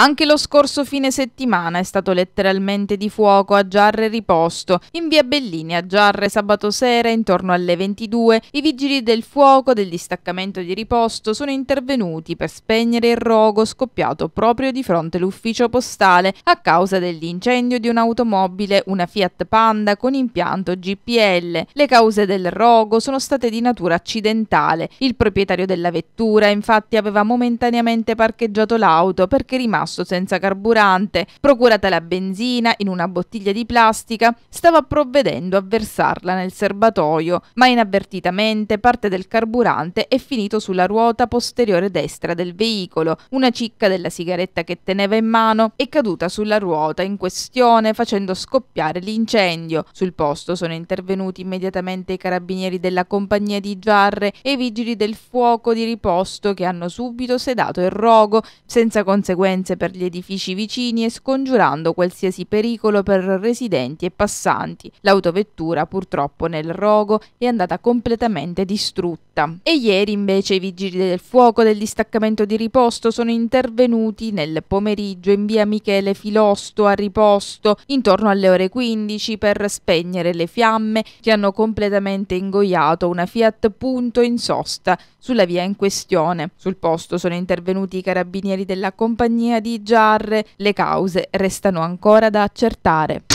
Anche lo scorso fine settimana è stato letteralmente di fuoco a Giarre Riposto. In via Bellini a Giarre sabato sera intorno alle 22 i vigili del fuoco del distaccamento di Riposto sono intervenuti per spegnere il rogo scoppiato proprio di fronte l'ufficio postale a causa dell'incendio di un'automobile, una Fiat Panda con impianto GPL. Le cause del rogo sono state di natura accidentale. Il proprietario della vettura infatti aveva momentaneamente parcheggiato l'auto perché rimasto rimasto senza carburante, procurata la benzina in una bottiglia di plastica, stava provvedendo a versarla nel serbatoio, ma inavvertitamente parte del carburante è finito sulla ruota posteriore destra del veicolo. Una cicca della sigaretta che teneva in mano è caduta sulla ruota in questione facendo scoppiare l'incendio. Sul posto sono intervenuti immediatamente i carabinieri della compagnia di Giarre e i vigili del fuoco di riposto che hanno subito sedato il rogo senza conseguenze per gli edifici vicini e scongiurando qualsiasi pericolo per residenti e passanti. L'autovettura purtroppo nel rogo è andata completamente distrutta. E ieri invece i vigili del fuoco del distaccamento di riposto sono intervenuti nel pomeriggio in via Michele Filosto a riposto intorno alle ore 15 per spegnere le fiamme che hanno completamente ingoiato una Fiat Punto in sosta sulla via in questione. Sul posto sono intervenuti i carabinieri della compagnia di di Giarre, le cause restano ancora da accertare.